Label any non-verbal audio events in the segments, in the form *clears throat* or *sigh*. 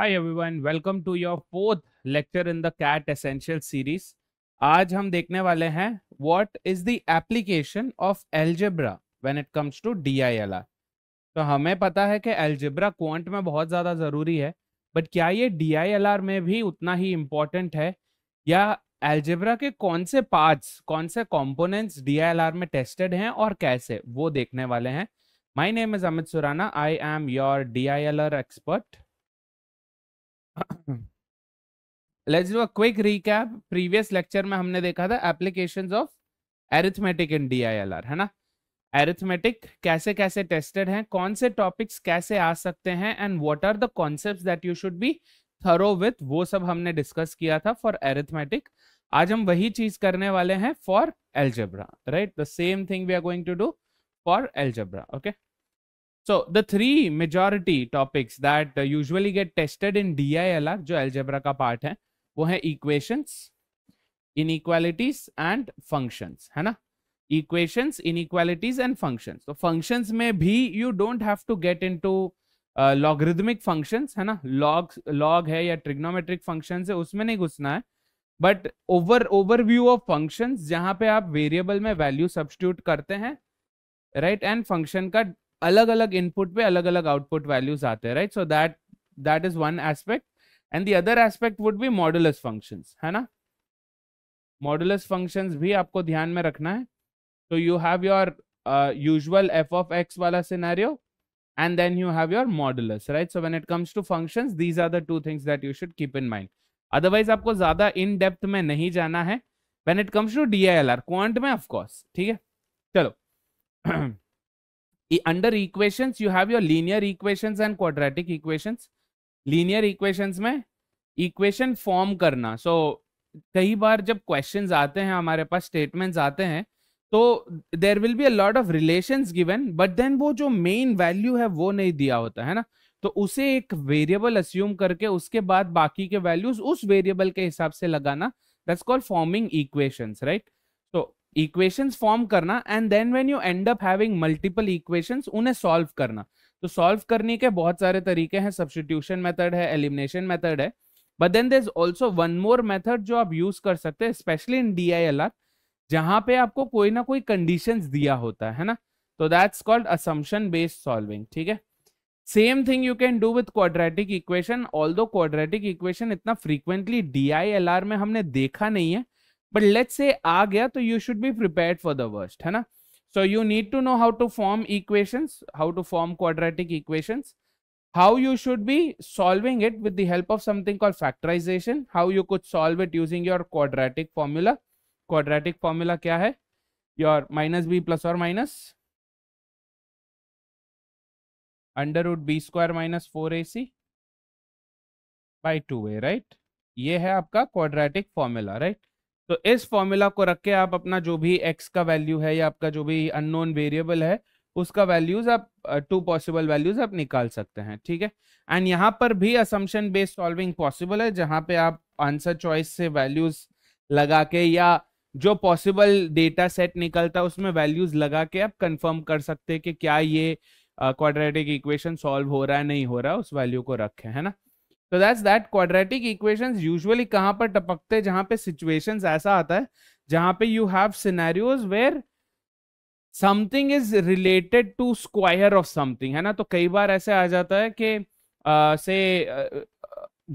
Hi everyone welcome to your fourth lecture in the CAT essential series आज हम देखने वाले हैं what is the application of algebra when it comes to DILR तो हमें पता है कि एल्जेब्रा क्वांट में बहुत ज़्यादा ज़रूरी है बट क्या ये डीआईएलआर में भी उतना ही इम्पोर्टेंट है या एल्जेब्रा के कौन से पार्ट्स कौन से कॉम्पोनेंट्स डी में टेस्टेड हैं और कैसे वो देखने वाले हैं my name is Amit Surana I am your D I L R expert let's do a quick recap previous lecture में हमने देखा था applications of arithmetic in D है ना एरिथमेटिक कैसे कैसे टेस्टेड हैं कौन से टॉपिक्स कैसे आ सकते हैं and what are the concepts that you should be thorough with वो सब हमने डिस्कस किया था फॉर एरिथमेटिक आज हम वही चीज करने वाले हैं for algebra right the same thing we are going to do for algebra okay so the three majority topics that usually get tested in D जो एल्जेब्रा का पार्ट है वो है इक्वेशंस इन एंड फंक्शंस है ना equations in and functions तो functions में भी you don't have to get in logarithmic functions है ना लॉग लॉग है या ट्रिग्नोमेट्रिक फंक्शंस है उसमें नहीं घुसना है but over overview of function जहां पे आप वेरिएबल में वैल्यू सब्सटीट्यूट करते हैं राइट एंड फंक्शन का अलग अलग इनपुट पे अलग अलग आउटपुट वैल्यूज आते हैं right so that that is one aspect and the other aspect would be modulus functions है ना मॉडुलस फंक्शंस भी आपको ध्यान में रखना है तो you have your usual f of x वाला scenario and then you have your modulus right so when it comes to function these are the two things that you should keep in mind otherwise आपको ज्यादा in depth में नहीं जाना है when it comes to D I L R quant में of course ठीक है चलो *clears throat* under e, equations you have your linear equations and quadratic equations linear equations में इक्वेशन फॉर्म करना so कई बार जब क्वेश्चन आते हैं हमारे पास स्टेटमेंट आते हैं तो there will be a lot of relation given but then वो जो मेन वैल्यू है वो नहीं दिया होता है ना तो उसे एक वेरिएबल अस्यूम करके उसके बाद बाकी के वैल्यूज उस वेरिएबल के हिसाब से लगाना that's called forming equations right equations form करना and then when you end up having multiple equations उन्हें सॉल्व करना तो सॉल्व करने के बहुत सारे तरीके हैं सब्सटीट्यूशन मेथड है एलिमिनेशन मेथड है but then there is also one more method जो आप यूज कर सकते हैं specially in D I L R जहां पे आपको कोई ना कोई कंडीशन दिया होता है ना तो that's called assumption based solving ठीक है same thing you can do with quadratic equation although quadratic equation इतना frequently D I L R में हमने देखा नहीं है बट लेट से आ गया तो you should be prepare for the worst है ना so you need to know how to form equations how to form quadratic equations how you should be solving it with the help of something call factorization how you could solve it using your quadratic formula quadratic formula क्या है your minus B plus और minus under root B square minus four A C by two A right ये है आपका quadratic formula right तो इस formula को रख के आप अपना जो भी एक्स का वैल्यू है या आपका जो भी अननोन वेरिएबल है उसका वैल्यूज आप टू पॉसिबल वैल्यूज आप निकाल सकते हैं ठीक है एंड यहाँ पर भी असम्पशन बेस्ड सॉल्विंग पॉसिबल है जहाँ पे आप आंसर चॉइस से वैल्यूज लगा के या जो पॉसिबल डेटा सेट निकलता है उसमें वैल्यूज लगा के आप कंफर्म कर सकते हैं कि क्या ये क्वाड्रेटिक इक्वेशन सॉल्व हो रहा है नहीं हो रहा उस वैल्यू को रखे है ना तो that's that quadratic equations usually कहाँ पर टपकते हैं जहाँ पे सिचुएशंस ऐसा आता है जहाँ पे you have scenarios where something is related to square of something है ना तो कई बार ऐसे आ जाता है कि से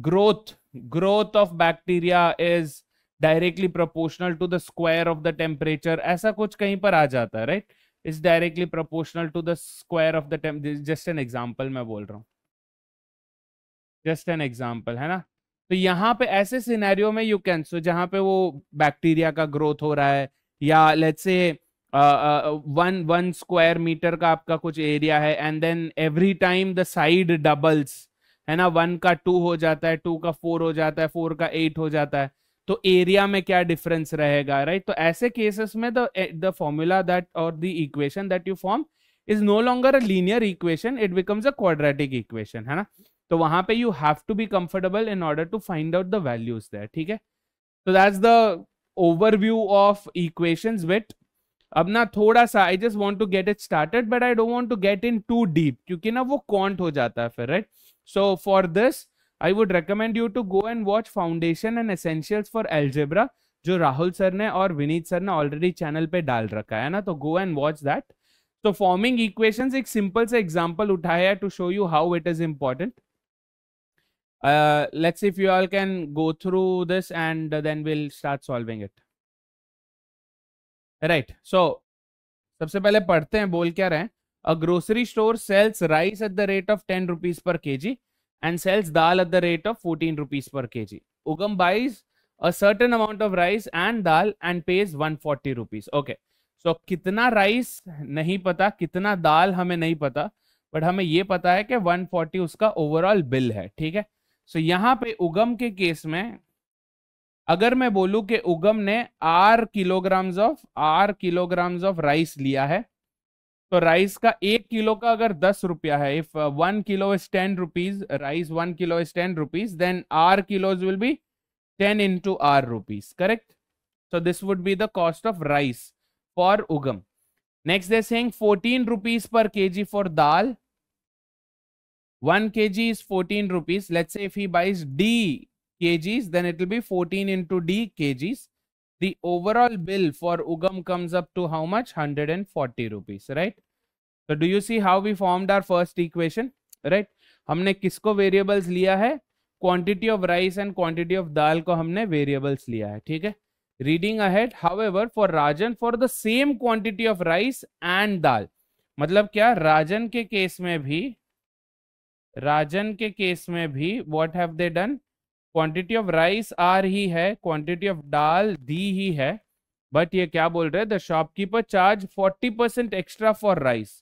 growth growth of bacteria is directly proportional to the square of the temperature ऐसा कुछ कहीं पर आ जाता है right is directly proportional to the square of the tem just an example मैं बोल रहा हूँ जस्ट एन एग्जाम्पल है ना तो यहाँ पे ऐसे सिनेरियो में यू कैन सो जहाँ पे वो बैक्टीरिया का ग्रोथ हो रहा है या let's say one one square metre का आपका कुछ एरिया है and then every time the side doubles है ना वन का टू हो जाता है टू का फोर हो जाता है फोर का एट हो जाता है तो एरिया में क्या डिफरेंस रहेगा राइट तो ऐसे केसेस में द द फॉर्मूला दैट और the equation that you form is no longer a linear equation it becomes a quadratic equation है ना तो वहां पे you have to be comfortable in order to find out the values there ठीक है तो that's the overview of equations with अब ना थोड़ा सा I just want to get it started but I don't want to get in to deep क्योंकि ना वो क्वांट हो जाता है फिर right so for this I would recommend you to go and watch foundation and essentials for algebra जो Rahul sir ने और विनीत सर ने ऑलरेडी चैनल पे डाल रखा है ना तो गो एंड वॉच दैट तो फॉर्मिंग इक्वेशंस एक सिंपल से एग्जांपल उठाया to show you how it is important uh, let's see if you all can go through this and uh, then we'll start solving it right so सबसे पहले पढ़ते हैं बोल क्या रहे a grocery store sells rice at the rate of ten rupees per K G and sells dal at the rate of fourteen rupees per K G Ugam buys a certain amount of rice and dal and pays one forty rupees okay so कितना rice नहीं पता कितना दाल हमें नहीं पता but हमें ये पता है कि वन फोर्टी उसका ओवरऑल बिल है ठीक है सो so, यहाँ पे उगम के केस में अगर मैं बोलू कि उगम ने R kilograms of R kilograms of rice लिया है तो राइस का एक किलो का अगर दस रुपया है if one kilo is ten rupees rice one kilo is ten rupees then R kilos will be ten into R rupees correct so this would be the cost of rice for Ugam next they saying fourteen rupees per G for dal 1 kg is 14 rupees. Let's say if he buys D kgs, then it will be 14 into D kgs. The overall bill for Ugam comes up to how much? 140 rupees, right? So do you see how we formed our first equation, right? हमने किसको variables लिया है quantity of rice and quantity of dal को हमने variables लिया है ठीक है reading ahead however for Rajan for the same quantity of rice and dal मतलब क्या राजन के केस में भी राजन के केस में भी what have they done quantity of rice आ रही है क्वांटिटी ऑफ दाल दी ही है बट ये क्या बोल रहे हैं the shopkeeper charge forty percent extra for rice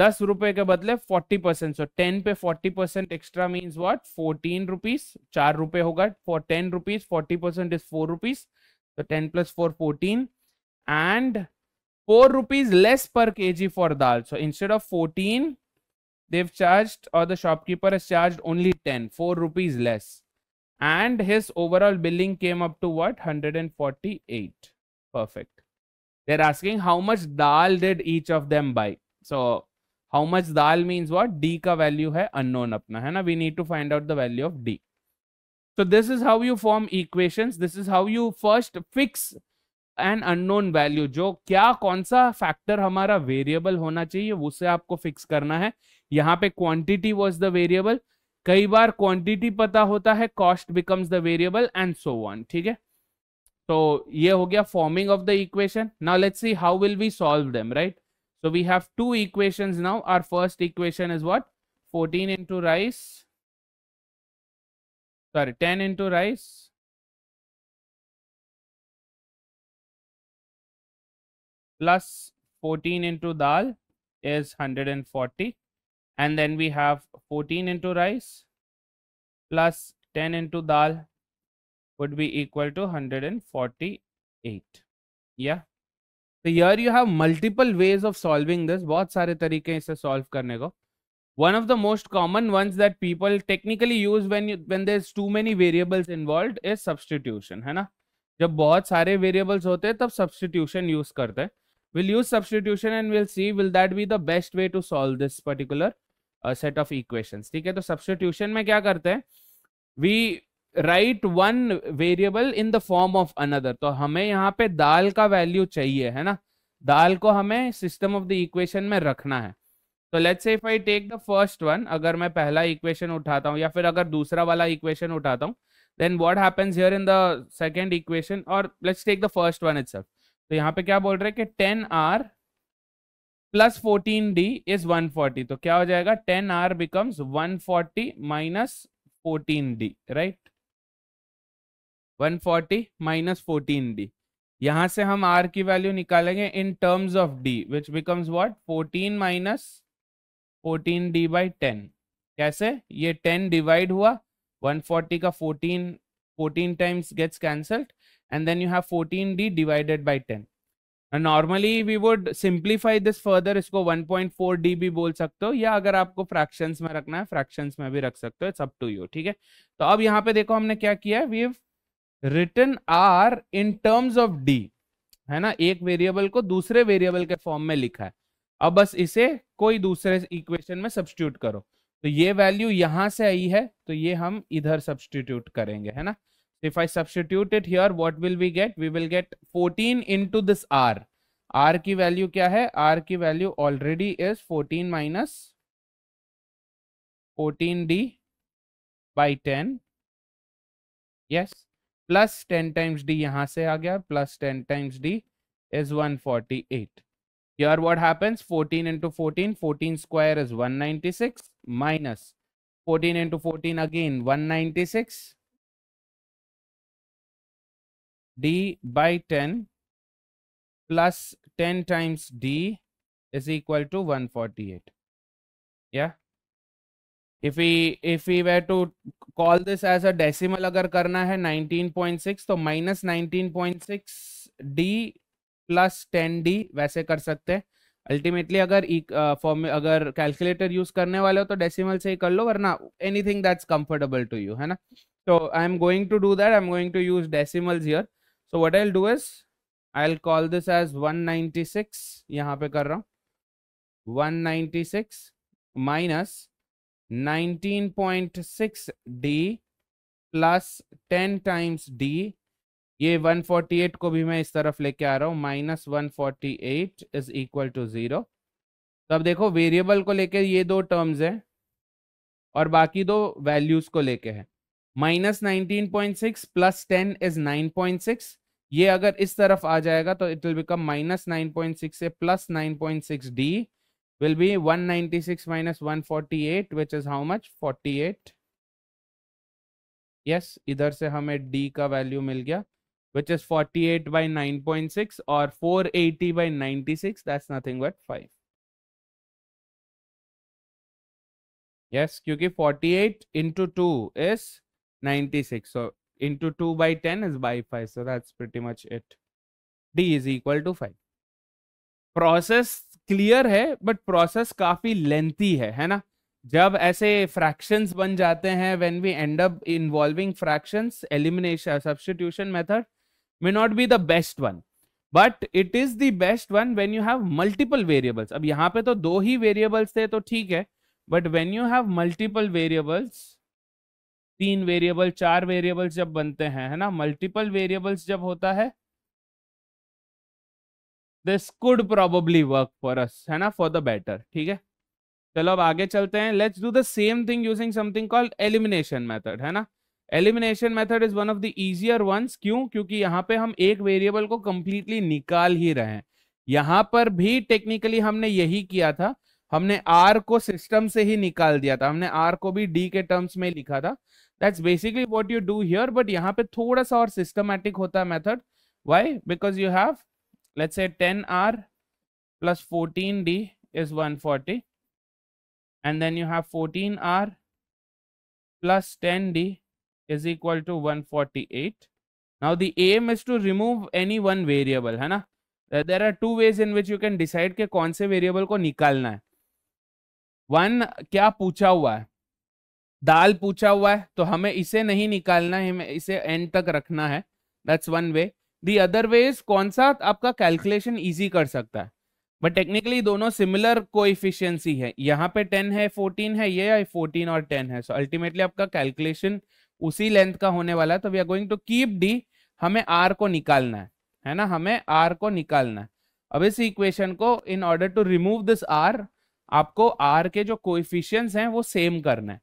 दस रुपए के बदले फोर्टी परसेंट सो टेन पे forty percent extra means what fourteen rupees चार रुपए होगा for ten rupees forty percent is four rupees तो ten plus four fourteen and four rupees less per K G for dal so instead of fourteen they've charged or the shopkeeper has charged only 10 4 rupees less and his overall billing came up to what 148 perfect they're asking how much dal did each of them buy so how much dal means what d ka value hai unknown apna hai na we need to find out the value of d so this is how you form equations this is how you first fix an unknown value jo kya कौन सा factor हमारा variable होना चाहिए उसे आपको fix करना है यहाँ पे क्वांटिटी वॉज द वेरिएबल कई बार क्वांटिटी पता होता है cost becomes the variable and so one ठीक है तो ये हो गया forming of the equation now let's see how will we solve them right so we have two equation now R first equation is what 14 into rice sorry 10 into rice plus 14 into dal is 140 and then we have 14 into rice plus 10 into dal would be equal to 148 yeah so here you have multiple ways of solving this बहुत सारे तरीके इसे solve करने को one of the most common ones that people technically use when you, when there's too many variables involved is substitution है ना जब बहुत सारे variables होते हैं तब substitution use करते हैं we'll use substitution and we'll see will that be the best way to solve this particular set of equation ठीक है तो सब्सटीट्यूशन में क्या करते हैं we write one variable in the form of another तो हमें यहाँ पे दाल का वैल्यू चाहिए है ना दाल को हमें सिस्टम ऑफ द इक्वेशन में रखना है तो let's if I take the first one अगर मैं पहला इक्वेशन उठाता हूँ या फिर अगर दूसरा वाला इक्वेशन उठाता हूँ then what happens here in the second equation और let's take the first one it's तो यहाँ पे क्या बोल रहे हैं कि ten R plus fourteen D is one forty तो क्या हो जाएगा ten R becomes one forty minus fourteen D right one forty minus fourteen D यहां से हम आर की वैल्यू निकालेंगे in terms of D which becomes what fourteen minus fourteen D by ten कैसे ये टेन डिवाइड हुआ one forty का fourteen fourteen times gets cancelled and then you have fourteen D divided by ten normally we would simplify this further इसको 1.4 dB बोल सकते हो या अगर आपको फ्रैक्शंस में रखना है फ्रैक्शंस में भी रख सकते हो इट्स अप टू यू ठीक है तो अब यहाँ पे देखो हमने क्या किया है we've written R in terms of D है ना एक वेरिएबल को दूसरे वेरिएबल के फॉर्म में लिखा है अब बस इसे कोई दूसरे इक्वेशन में सब्सटीट्यूट करो तो ये वैल्यू यहाँ से आई है तो ये हम इधर सब्सटीट्यूट करेंगे है ना if I substitute it here, what will we get? We will get 14 into this R. R ki value kya hai R ki value already is 14 minus 14D by 10. Yes. Plus 10 times D yahan se aa gaya Plus 10 times D is 148. Here what happens? 14 into 14. 14 square is 196 minus 14 into 14 again 196 d by 10 plus 10 times d is equal to 148 yeah if we if we were to call this as a decimal अगर करना है 19.6 तो minus 19.6 d plus 10 d वैसे कर सकते हैं ultimately अगर form e, uh, अगर कैलकुलेटर यूज करने वाले हो तो डेसिमल से ही कर लो वरना anything that's comfortable to you है ना तो I am going to do that I am going to use decimals here so what I do is I'll call this as 196 ninety six यहाँ पे कर रहा हूँ 196 ninety six minus nineteen point six D plus ten times D ये one forty eight को भी मैं इस तरफ लेके आ रहा हूँ minus one forty eight is equal to zero तो अब देखो वेरिएबल को लेके ये दो टर्म्स हैं और बाकी दो वैल्यूज़ को लेके हैं minus nineteen point six plus ten is nine point six ये अगर इस तरफ आ जाएगा तो it will become minus nine point six से plus nine point six D minus one forty eight which is how much forty eight yes इधर से हमें डी का वैल्यू मिल गया which is 48 by 9.6 or 480 by 96 that's nothing but 5 yes क्योंकि eight into two is 96 so into 2 by 10 is by 5 so that's pretty much it d is equal to 5 process clear है but process काफी lengthy है है ना जब ऐसे fractions बन जाते हैं when we end up involving fractions elimination substitution method may not be the best one but it is the best one when you have multiple variables अब यहाँ पे तो दो ही वेरिएबल्स थे तो ठीक है but when you have multiple variables तीन वेरिएबल चार वेरिएबल्स जब बनते हैं है ना मल्टीपल वेरिएबल्स जब होता है this could probably work for us है ना फॉर द बेटर ठीक है चलो अब आगे चलते हैं let's do the same thing using something called elimination method है ना elimination method is one of the easier ones क्यों क्योंकि यहाँ पे हम एक वेरिएबल को कंप्लीटली निकाल ही रहे हैं यहां पर भी टेक्निकली हमने यही किया था हमने आर को सिस्टम से ही निकाल दिया था हमने आर को भी डी के टर्म्स में लिखा था that's basically what you do here but यहाँ पे थोड़ा सा और सिस्टमैटिक होता है method why because you have let's say ten R plus fourteen D is one forty and then you have fourteen R is equal to one forty eight now the aim is to remove any one variable है ना there are two ways in which you can decide के कौन से variable को निकालना है one क्या पूछा हुआ है दाल पूछा हुआ है तो हमें इसे नहीं निकालना है हमें इसे एंड तक रखना है that's one way the other way is कौन सा आपका कैलकुलेशन ईजी कर सकता है बट टेक्निकली दोनों सिमिलर को इफिशियंसी है यहाँ पे टेन है फोर्टीन है ये या फोर्टीन और टेन है सो so अल्टीमेटली आपका कैलकुलेशन उसी लेंथ का होने वाला है तो we are going to keep D हमें आर को निकालना है है ना हमें आर को निकालना है अब इस इक्वेशन को in order to remove this R आपको आर के जो कोइफिशियंस हैं वो सेम करना है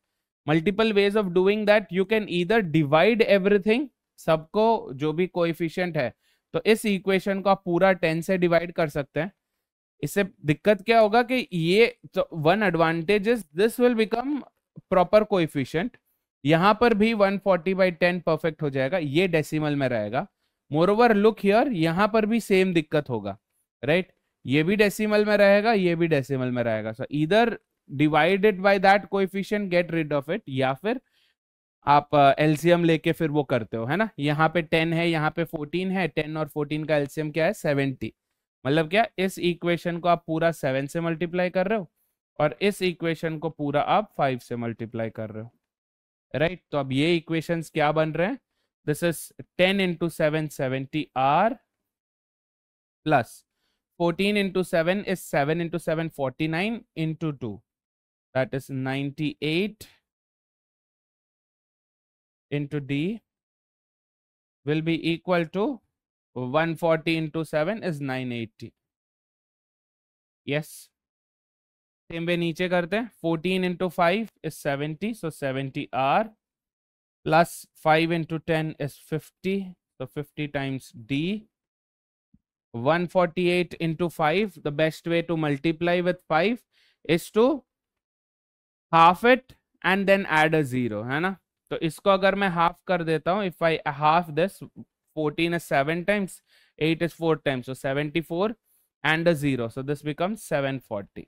multiple ways of doing that you can either divide everything सबको जो भी कोइफिशियंट है तो इस इक्वेशन को आप पूरा टेन से डिवाइड कर सकते हैं इससे दिक्कत क्या होगा कि ये one advantage is this will become proper coefficient यहाँ पर भी 140 फोर्टी बाई टेन परफेक्ट हो जाएगा ये डेसिमल में रहेगा मोर ओवर लुक हियर यहाँ पर भी सेम दिक्कत होगा राइट right? ये भी डेसिमल में रहेगा ये भी डेसिमल में रहेगा सो इधर divided by that coefficient get rid of it या फिर आप एलसीएम uh, लेके फिर वो करते हो है ना यहाँ पे टेन है यहाँ पे फोर्टीन है टेन और फोर्टीन का एलसीएम क्या है सेवेंटी मतलब क्या इस इक्वेशन को आप पूरा सेवन से मल्टीप्लाई कर रहे हो और इस इक्वेशन को पूरा आप फाइव से मल्टीप्लाई कर रहे हो राइट right? तो अब ये इक्वेशन क्या बन रहे हैं this is ten into seven seventy R plus 14 into 7 is 7 into 7, 49 into 2. That is 98 into D will be equal to 14 into 7 is 980. Yes. Same way, niche karte. 14 into 5 is 70. So 70 R plus 5 into 10 is 50. So 50 times D 148 into 5 the best way to multiply with 5 is to half it and then add a zero है ना तो इसको अगर मैं half कर देता हूँ if I half this 14 is 7 times 8 is 4 times so 74 and a zero so this becomes 740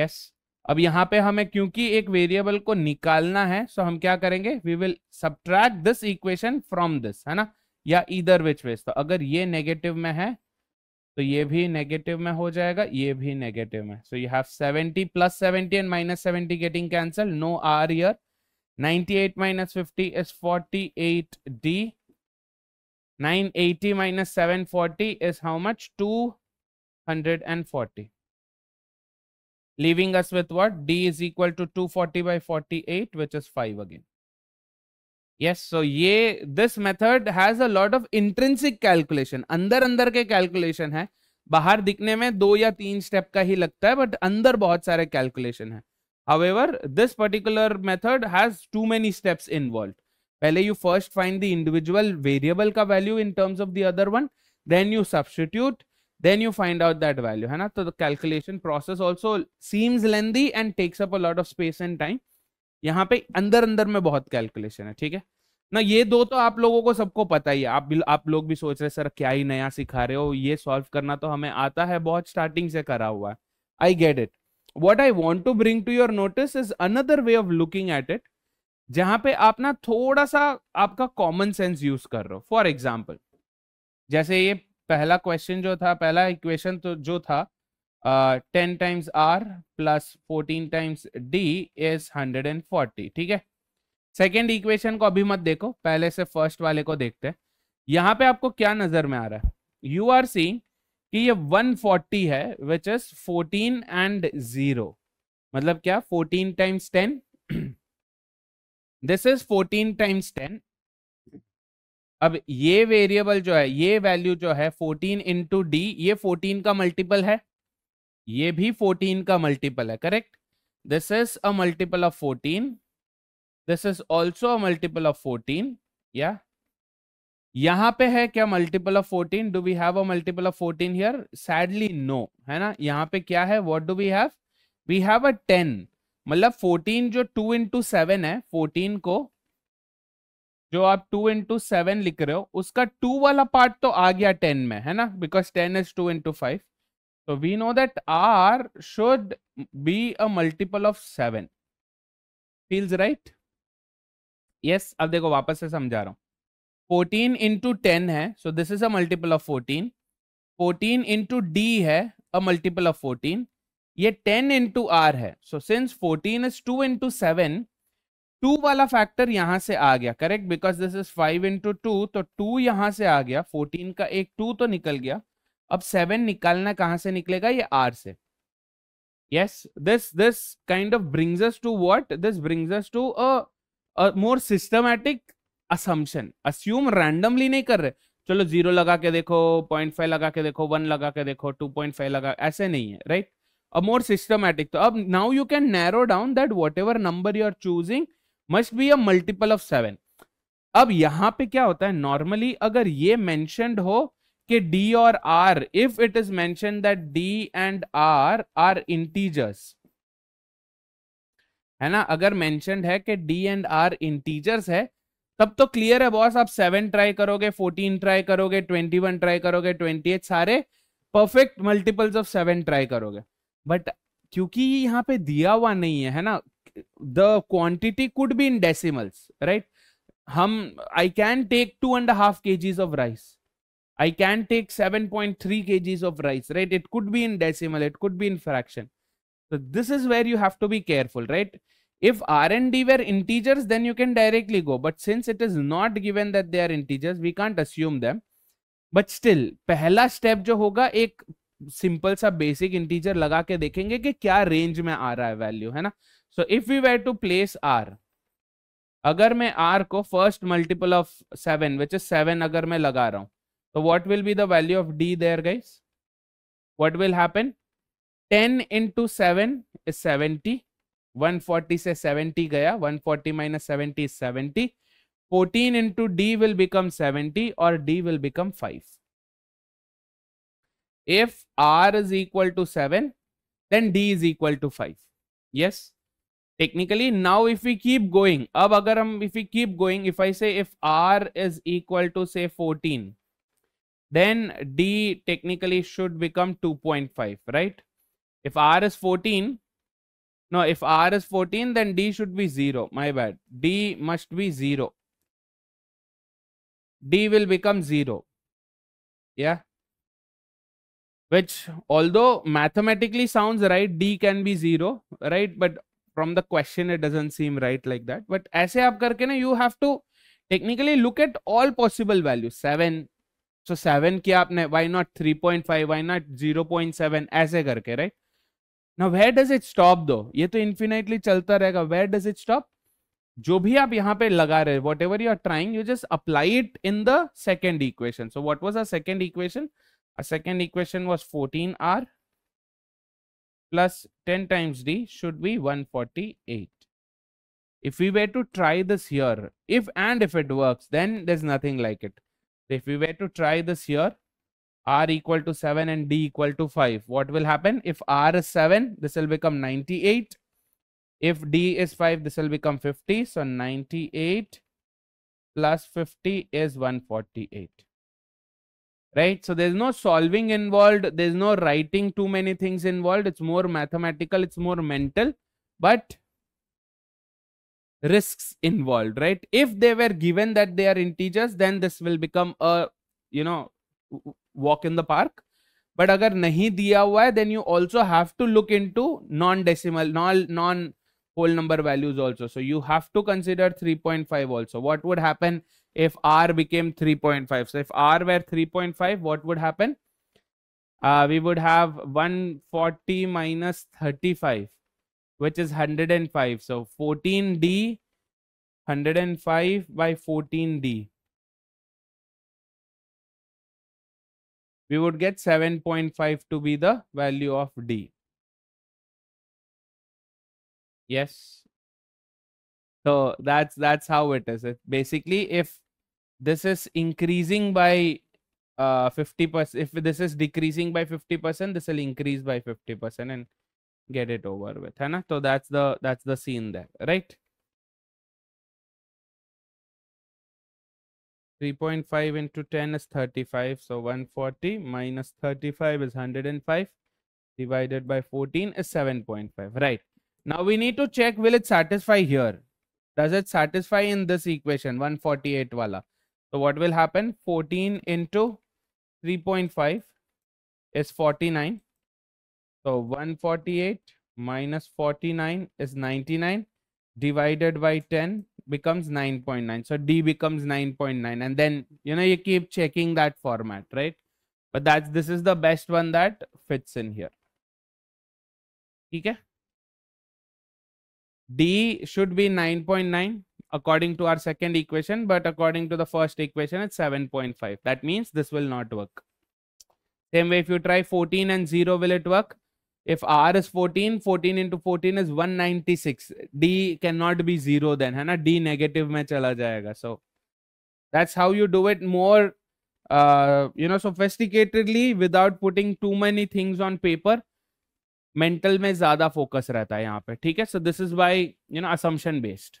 yes अब यहाँ पे हमें क्योंकि एक वेरिएबल को निकालना है सो so हम क्या करेंगे we will subtract this equation from this है ना या इधर विच वेज तो अगर ये नेगेटिव में है तो ये भी नेगेटिव में हो जाएगा ये भी नेगेटिव में so you have 70 plus 70 and minus 70 getting cancel no R here 98 minus 50 is 48D. 980 minus 740 is how much? 240. Leaving us with what? D is to two 240 by 48, which is 5 again yes so ये this method has a lot of intrinsic calculation अंदर अंदर के calculation है बाहर दिखने में दो या तीन स्टेप का ही लगता है बट अंदर बहुत सारे कैलकुलेशन है however this particular method has too many steps involve पहले you first find the individual variable का value in terms of the other one then you substitute then you find out that value है ना तो calculation process also seems lengthy and takes up a lot of space and time यहाँ पे अंदर अंदर में बहुत कैलकुलेशन है ठीक है ना ये दो तो आप लोगों को सबको पता ही है आप आप लोग भी सोच रहे सर क्या ही नया सिखा रहे हो ये सॉल्व करना तो हमें आता है बहुत स्टार्टिंग से करा हुआ है I get it what I want to bring to your notice is another way of looking at it जहां पे आप ना थोड़ा सा आपका कॉमन सेंस यूज कर रहे हो फॉर एग्जाम्पल जैसे ये पहला क्वेश्चन जो था पहला इक्वेशन तो जो था ten times R plus fourteen times D is hundred and forty ठीक है सेकेंड इक्वेशन को अभी मत देखो पहले से फर्स्ट वाले को देखते हैं यहाँ पे आपको क्या नजर में आ रहा है यू आर सी कि ये 140 है विच इज 14 एंड जीरो मतलब क्या 14 टाइम्स 10 दिस इज 14 टाइम्स 10 अब ये वेरिएबल जो है ये वैल्यू जो है 14 इंटू डी ये 14 का मल्टीपल है ये भी 14 का मल्टीपल है correct this is a multiple of 14 this is also a multiple of 14 या यहां पे है क्या multiple of 14 do we have a multiple of 14 here sadly no है ना यहाँ पे क्या है what do we have we have a 10 मतलब 14 जो 2 इंटू सेवन है 14 को जो आप 2 इंटू सेवन लिख रहे हो उसका 2 वाला पार्ट तो आ गया 10 में है ना because 10 is 2 into five So we know that R should be a multiple of 7 feels right yes ab dekho wapas se samjha raha hu 14 into 10 hai so this is a multiple of fourteen 14 into d hai a multiple of 14 ये ten into R है so since fourteen is two into seven two वाला factor यहां से आ गया correct because this is five into two तो two यहां से आ गया फोर्टीन का एक टू तो निकल गया अब सेवन निकालना कहां से निकलेगा ये आर से yes this this kind of brings us to what this brings us to a more systematic systematic assume randomly नहीं कर रहे चलो जीरो लगा के देखो पॉइंट फाइव लगा के देखो वन लगा के देखो टू पॉइंट फाइव लगा ऐसे नहीं है राइट अ मोर सिस्टमैटिक तो अब now you can narrow down that whatever number you are choosing must be a multiple of seven अब यहाँ पे क्या होता है नॉर्मली अगर ये मैंशनड हो कि d और r if it is mentioned that d and r are integers है ना अगर mentioned है कि d and है तब तो क्लियर है बॉस आप सेवन ट्राई करोगे फोर्टीन ट्राई करोगे ट्वेंटी वन ट्राई करोगे ट्वेंटी एट सारे perfect multiples of seven try करोगे बट क्योंकि यहाँ पे दिया हुआ नहीं है है ना the quantity could be in decimals right hmm I can take two and half K Gs of rice I can take 7.3 kgs of rice, right? It could be in decimal, it could be in fraction. So this is where you have to be careful, right? If R and D were integers, then you can directly go. But since it is not given that they are integers, we can't assume them. But still, पहला step जो होगा एक simple सा basic integer लगा के देखेंगे कि क्या रेंज में आ रहा है value है ना So if we were to place R, अगर मैं आर को first multiple of seven, which is seven, अगर मैं लगा रहा हूं so what will be the value of D there guys? What will happen? 10 into 7 is 70. 140 says 70 Gaya 140 minus 70 is 70. 14 into D will become 70 or D will become 5. If R is equal to 7, then D is equal to 5. Yes. Technically, now if we keep going, ab agar hum, if we keep going, if I say if R is equal to say 14, then D technically should become 2.5, right? If R is 14, no, if R is 14, then D should be 0. My bad. D must be 0. D will become 0. Yeah. Which, although mathematically sounds right, D can be 0, right? But from the question, it doesn't seem right like that. But as you have to technically look at all possible values 7, so seven किया आपने why not three point five why not zero point seven ऐसे करके right ना where does it stop दो ये तो infinitely चलता रहेगा वेयर डज इट स्टॉप जो भी आप यहाँ पे लगा रहे whatever you are trying you just apply it in the second equation so what was a second equation a second equation was fourteen R plus 10 times d should be 148 if we were to try this here if and if it works then there's nothing like it if we were to try this here, r equal to 7 and d equal to 5. What will happen? If r is 7, this will become 98. If d is 5, this will become 50. So 98 plus 50 is 148. Right? So there's no solving involved. There's no writing too many things involved. It's more mathematical. It's more mental. But risks involved, right? If they were given that they are integers, then this will become a, you know, walk in the park. But agar nahi diya hua hai, then you also have to look into non-decimal, non, non whole number values also. So you have to consider 3.5 also. What would happen if R became 3.5? So if R were 3.5, what would happen? Uh, we would have 140 minus 35 which is 105. So 14D, 105 by 14D. We would get 7.5 to be the value of D. Yes. So that's that's how it is. It basically, if this is increasing by uh 50%, if this is decreasing by 50%, this will increase by 50% and get it over with hai na? so that's the that's the scene there right 3.5 into 10 is 35 so 140 minus 35 is 105 divided by 14 is 7.5 right now we need to check will it satisfy here does it satisfy in this equation 148 wala so what will happen 14 into 3.5 is 49 so 148 minus 49 is 99 divided by 10 becomes 9.9. So D becomes 9.9 and then you know you keep checking that format, right? But that's this is the best one that fits in here. Okay. D should be 9.9 according to our second equation, but according to the first equation, it's 7.5. That means this will not work. Same way, if you try 14 and 0, will it work? if r is 14 14 into 14 is 196 d cannot be zero then hai na d negative mein chala jayega so that's how you do it more uh, you know sophisticatedly without putting too many things on paper mental में ज्यादा focus रहता है यहाँ पे ठीक है so this is why you know assumption based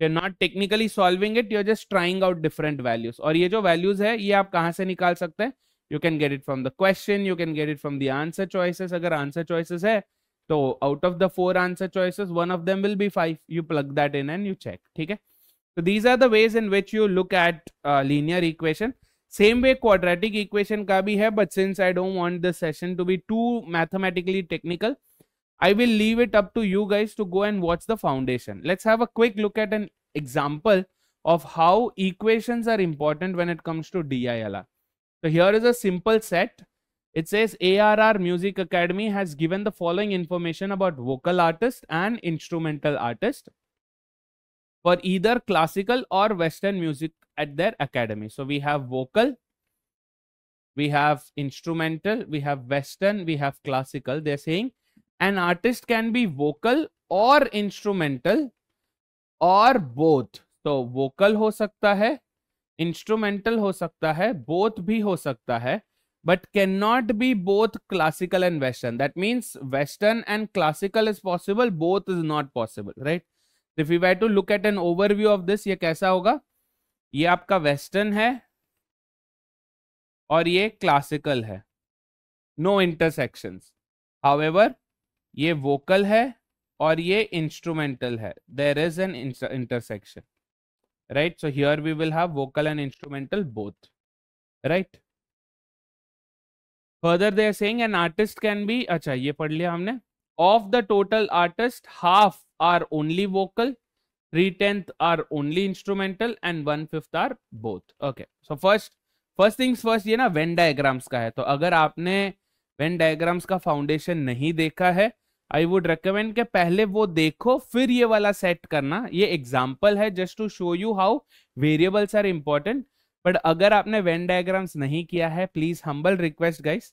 you're not technically solving it you're just trying out different values different values और ये जो वैल्यूज है ये आप कहाँ से निकाल सकते हैं you can get it from the question you can get it from the answer choices अगर answer choices है तो out of the four answer choices one of them will be five you plug that in and you check ठीक है so these are the ways in which you look at uh, linear equation same way quadratic equation ka bhi hai but since i don't want the session to be too mathematically technical i will leave it up to you guys to go and watch the foundation let's have a quick look at an example of how equations are important when it comes to DILR. So here is a simple set. It says ARR Music Academy has given the following information about vocal artist and instrumental artist for either classical or Western music at their academy. So we have vocal, we have instrumental, we have Western, we have classical. They're saying an artist can be vocal or instrumental or both. So vocal ho sakta hai instrumental हो सकता है both भी हो सकता है but can not be both classical and western that means western and classical is possible both is not possible right if you way to look at an overview of this ये कैसा होगा ये आपका western है और ये classical है no intersection however ये वोकल है और ये इंस्ट्रूमेंटल है there is an intersection right so here we will have vocal and instrumental both right further they are saying an artist can be acha ye pad liya humne of the total artist half are only vocal 3 tenth are only instrumental and 1 fifth are both okay so first first things first ye na venn diagrams ka hai to agar aapne venn diagrams ka foundation nahi dekha hai I would recommend के पहले वो देखो फिर ये वाला set करना ये example है just to show you how variables are important but अगर आपने वेन डायग्राम्स नहीं किया है please humble request guys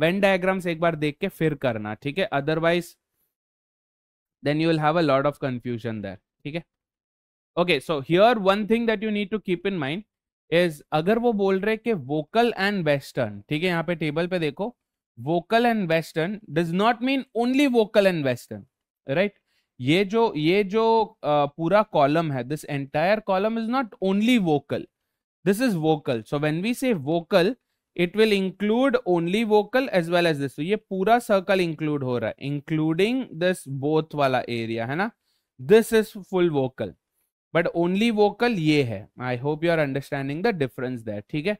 Venn diagrams एक बार देख के फिर करना ठीक है otherwise then you will have a lot of confusion there ठीक है okay so here one thing that you need to keep in mind is अगर वो बोल रहे कि वोकल एंड वेस्टर्न ठीक है यहाँ पे टेबल पे देखो vocal and western does not mean only vocal and western right ये जो ये जो uh, पूरा कॉलम है this entire column is not only vocal this is vocal so when we say vocal it will include only vocal as well as this ये पूरा circle include हो रहा है इंक्लूडिंग दिस बोथ वाला area है ना this is full vocal but only vocal ये है आई hope you are understanding the difference that ठीक है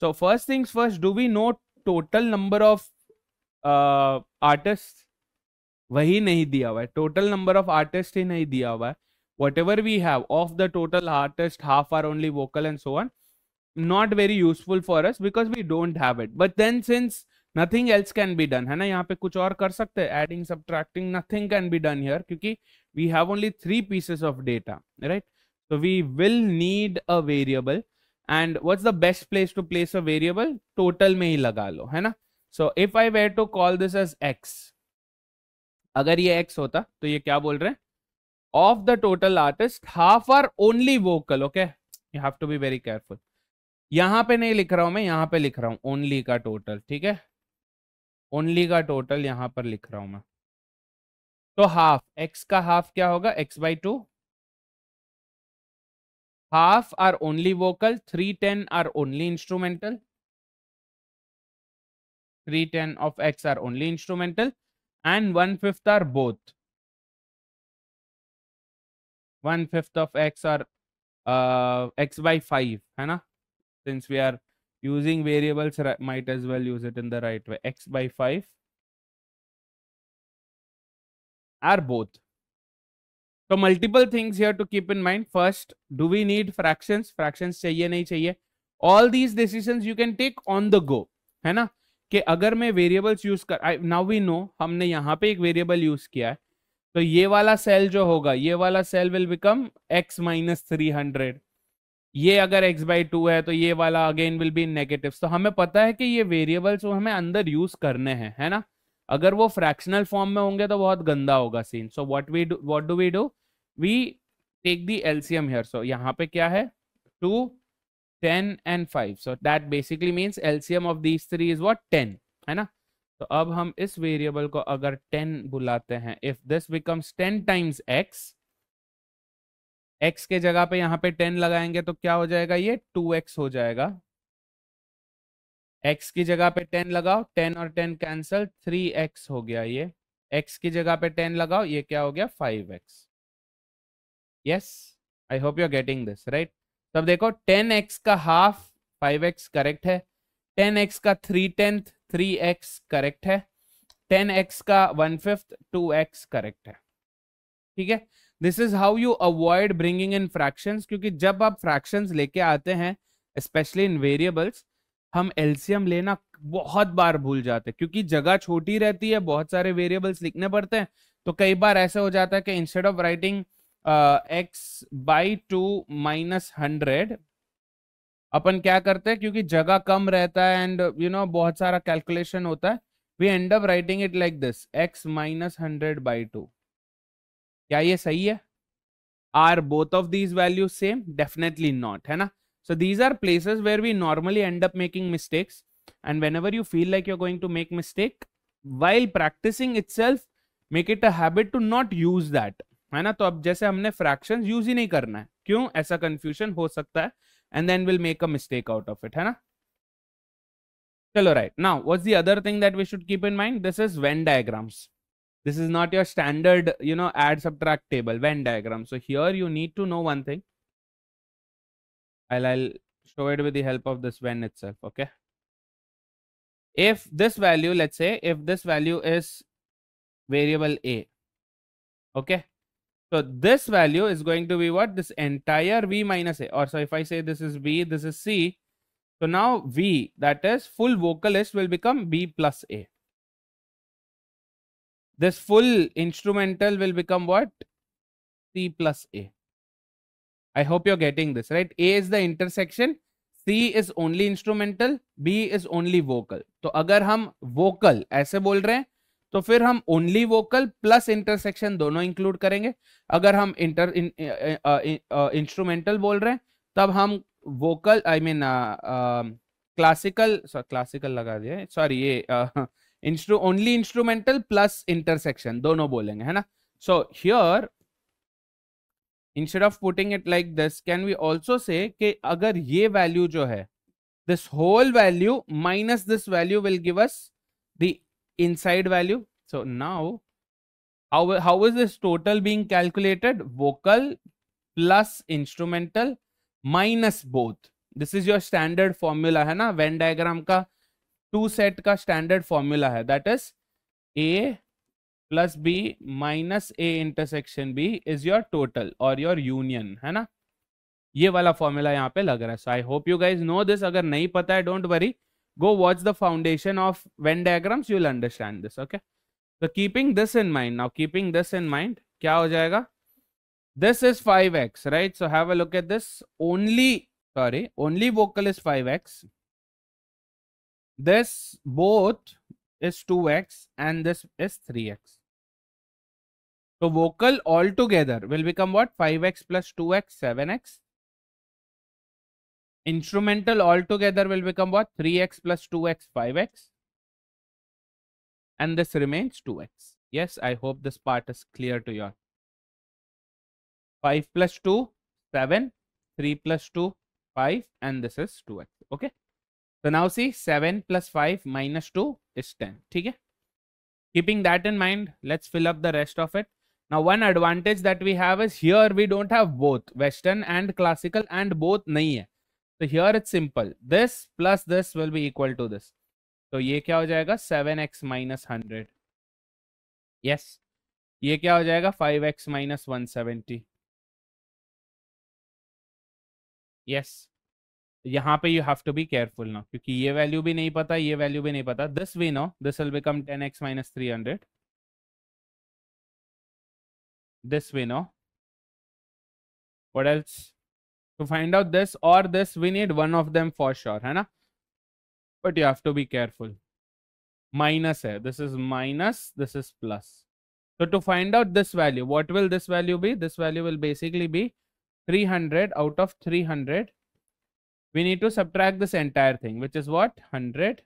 so first things first do we know total number of artist वही नहीं दिया हुआ है टोटल नंबर ऑफ आर्टिस्ट ही नहीं दिया हुआ है whatever we have of the total artist half are only vocal and so on not very useful for us because we don't have it but then since nothing else can be done है ना यहाँ पे कुछ और कर सकते हैं adding subtracting nothing can be done here क्योंकि we have only three pieces of data right so we will need a variable and what's the best place to place a variable total में ही लगा लो है ना so if I were to call this as X अगर ये x होता तो ये क्या बोल रहे हैं of the total artist half are only vocal okay you have to be very careful यहां पे नहीं लिख रहा हूं मैं यहां पे लिख रहा हूं ओनली का टोटल ठीक है ओनली का टोटल यहां पर लिख रहा हूं मैं तो हाफ एक्स का हाफ क्या होगा X by two half are only vocal 310 are only instrumental 310 of x are only instrumental and one fifth are both one fifth of x are uh, x by 5 hana? since we are using variables might as well use it in the right way x by 5 are both तो multiple things here to keep in mind first do we need fractions fractions चाहिए नहीं चाहिए all these decision you can take on the go है ना कि अगर मैं variables use कर नाउ वी नो हमने यहाँ पे एक वेरिएबल यूज किया है तो ये वाला सेल जो होगा ये वाला cell will become x minus three hundred ये अगर x बाई टू है तो ये वाला अगेन विल बी नेगेटिव तो हमें पता है कि ये वेरिएबल्स वो हमें अंदर यूज करने हैं है ना अगर वो फ्रैक्शनल फॉर्म में होंगे तो बहुत गंदा होगा scene so what we do what do we do we take the LCM here सो यहाँ पे क्या है two ten and five so that basically means LCM of these three is what ten है ना तो अब हम इस वेरिएबल को अगर टेन बुलाते हैं if this becomes ten times X X के जगह पे यहाँ पे टेन लगाएंगे तो क्या हो जाएगा ये टू एक्स हो जाएगा एक्स की जगह पे टेन लगाओ टेन और टेन कैंसल थ्री एक्स हो गया ये एक्स की जगह पे टेन लगाओ ये क्या हो गया five X yes I hope you are getting this right तो अब देखो एक्स का हाफ फाइव एक्स करेक्ट है टेन एक्स का थ्री टेंथ एक्स करेक्ट है एक्स का वन फिफ्थ एक्स करेक्ट है ठीक है this is how you avoid bringing in fractions क्योंकि जब आप फ्रैक्शंस लेके आते हैं स्पेशली इन वेरिएबल्स हम एलसीएम लेना बहुत बार भूल जाते हैं क्योंकि जगह छोटी रहती है बहुत सारे वेरिएबल्स लिखने पड़ते हैं तो कई बार ऐसा हो जाता है कि instead of writing X by two minus hundred अपन क्या करते हैं क्योंकि जगह कम रहता है एंड यू नो बहुत सारा कैलकुलेशन होता है we end up writing it like this X minus hundred by two क्या ये सही है are both of these value same definitely not है ना so these are places where we normally end up making mistakes and whenever you feel like you are going to make mistake while practising itself make it a habit to not use that है ना तो अब जैसे हमने fraction use ही नहीं करना है क्यों ऐसा कंफ्यूजन हो सकता है and then will make a mistake out of it है ना चलो right now what's the other thing that we should keep in mind this is Venn diagrams this is not your standard you know add subtract table Venn diagram so here you need to know one thing I show it with the of this Venn itself okay if this value let's say if this value is variable A okay So this value is going to be what? This entire V minus A. Or so if I say this is V, this is C. So now V, that is full vocalist will become B plus A. This full instrumental will become what? C plus A. I hope you're getting this, right? A is the intersection. C is only instrumental. B is only vocal. So अगर हम vocal ऐसे बोल रहे तो फिर हम only vocal plus intersection दोनों include करेंगे अगर हम इंटर इंस्ट्रूमेंटल बोल रहे हैं तब हम vocal I mean classical classical लगा दिया सॉरी ये instru only instrumental plus intersection दोनों बोलेंगे है ना so here instead of putting it like this can we also say कि अगर ये वैल्यू जो है this whole value minus this value will give us the inside value. So now how, how is this total being calculated? Vocal plus instrumental minus both. This is your standard formula है ना Venn diagram का two set का standard formula है that is A plus B minus A intersection B is your total or your union है ना ये वाला formula यहाँ पे लग रहा है so I hope you guys know this अगर नहीं पता है don't worry go watch the foundation of Venn diagrams, you will understand this. Okay. So keeping this in mind, now keeping this in mind, kya ho jayega? This is 5x, right? So have a look at this. Only, sorry, only vocal is 5x. This both is 2x and this is 3x. So vocal altogether will become what? 5x plus 2x, 7x instrumental altogether will become what 3x plus 2x 5x and this remains 2x yes i hope this part is clear to you 5 plus 2 7 3 plus 2 5 and this is 2x okay so now see 7 plus 5 minus 2 is 10 okay keeping that in mind let's fill up the rest of it now one advantage that we have is here we don't have both western and classical and both nahi hai तो here it's simple this plus this will be equal to this तो ये क्या हो जाएगा seven x minus hundred yes ये क्या हो जाएगा five x minus one seventy yes यहाँ पे you have to be careful ना क्योंकि ये वैल्यू भी नहीं पता ये वैल्यू भी नहीं पता this we know this will become ten X minus three hundred this we know what else to find out this or this we need one of them for sure hai na but you have to be careful minus hai this is minus this is plus so to find out this value what will this value be this value will basically be 300 out of 300 we need to subtract this entire thing which is what 100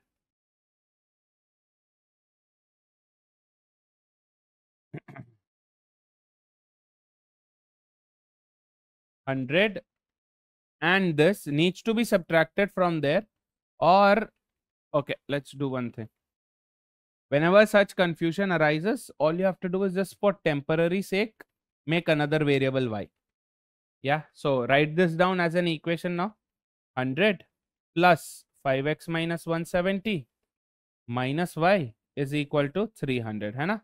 100 and this needs to be subtracted from there or okay let's do one thing whenever such confusion arises all you have to do is just for temporary sake make another variable y yeah so write this down as an equation now 100 plus 5x minus 170 minus y is equal to 300 है ना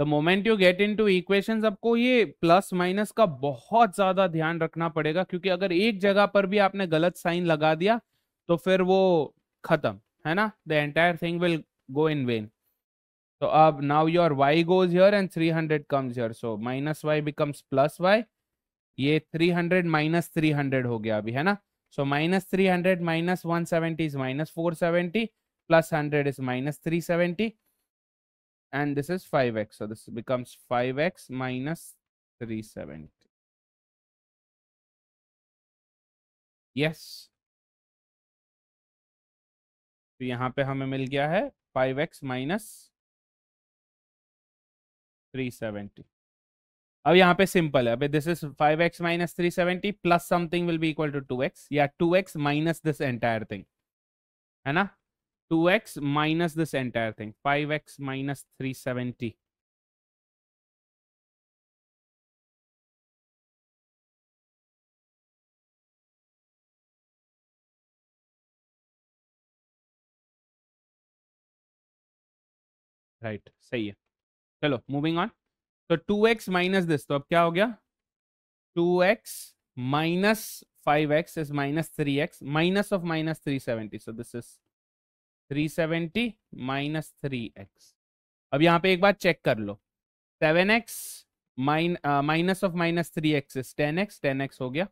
the moment you get in to equation आपको ये plus minus का बहुत ज्यादा ध्यान रखना पड़ेगा क्योंकि अगर एक जगह पर भी आपने गलत साइन लगा दिया तो फिर वो खत्म है ना the entire thing will go in Venn तो अब now your Y goes here and hundred comes here so minus Y becomes plus Y ये three hundred minus three hundred हो गया अभी है ना so minus three hundred minus one seventy is minus four seventy plus hundred is minus three seventy and this is 5x so this becomes 5x minus 370 yes तो यहां पे हमें मिल गया है 5x minus 370 अब यहां पे सिंपल है अबे this is 5x minus 370 three seventy plus something will be equal to 2x या 2x minus minus this entire thing है ना 2x minus this entire thing 5x minus 370 right सही है चलो मूविंग ऑन तो 2x एक्स माइनस दिस तो अब क्या हो गया 2x x minus five x is minus three x minus of minus three seventy so this is three seventy minus three x अब यहाँ पे एक बार चेक कर लो seven x mine minus of minus three x is ten x ten x हो गया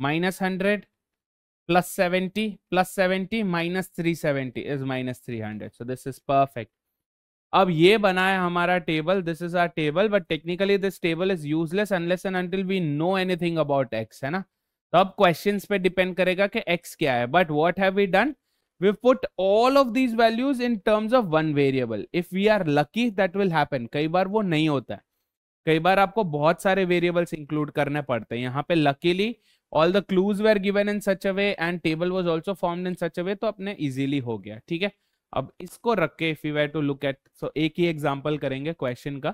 minus hundred plus seventy plus seventy minus three seventy is minus three hundred so this is perfect अब ये बना है हमारा table this is our table but technically this table is useless unless and until we know anything about x है ना तो अब questions पे डिपेंड करेगा कि एक्स क्या है but what have we done we put all of these values in terms of one variable if we are lucky that will happen kai bar wo nahi hota hai kai bar aapko bahut sare variables include karne padte hain yahan pe luckily all the clues were given in such a way and table was also formed in such a way to apne easily ho gaya theek hai ab isko rakh ke if we were to look at so ek hi example karenge question ka